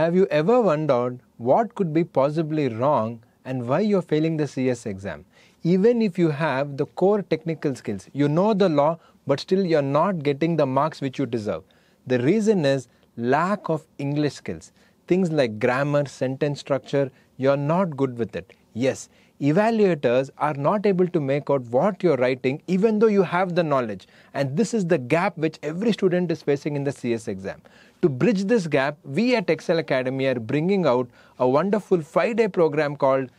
Have you ever wondered what could be possibly wrong and why you're failing the CS exam? Even if you have the core technical skills, you know the law, but still you're not getting the marks which you deserve. The reason is lack of English skills. Things like grammar, sentence structure, you're not good with it. Yes, evaluators are not able to make out what you're writing even though you have the knowledge and this is the gap which every student is facing in the cs exam to bridge this gap we at excel academy are bringing out a wonderful 5 day program called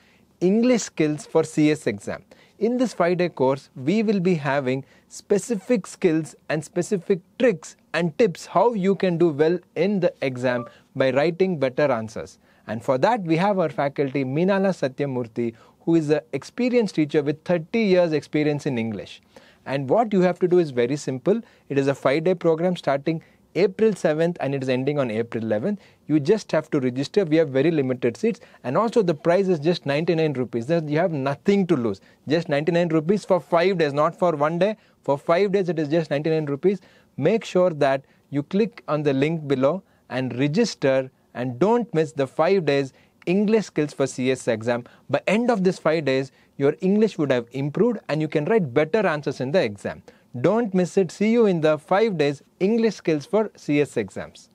english skills for cs exam in this 5 day course we will be having specific skills and specific tricks and tips how you can do well in the exam by writing better answers and for that we have our faculty minala satyamurthy who is an experienced teacher with 30 years experience in English. And what you have to do is very simple. It is a five-day program starting April 7th and it is ending on April 11th. You just have to register. We have very limited seats and also the price is just 99 rupees. You have nothing to lose. Just 99 rupees for 5 days, not for 1 day. For 5 days it is just 99 rupees. Make sure that you click on the link below and register and don't miss the 5 days English skills for CS exam. By end of this 5 days, your English would have improved and you can write better answers in the exam. Don't miss it. See you in the 5 days English skills for CS exams.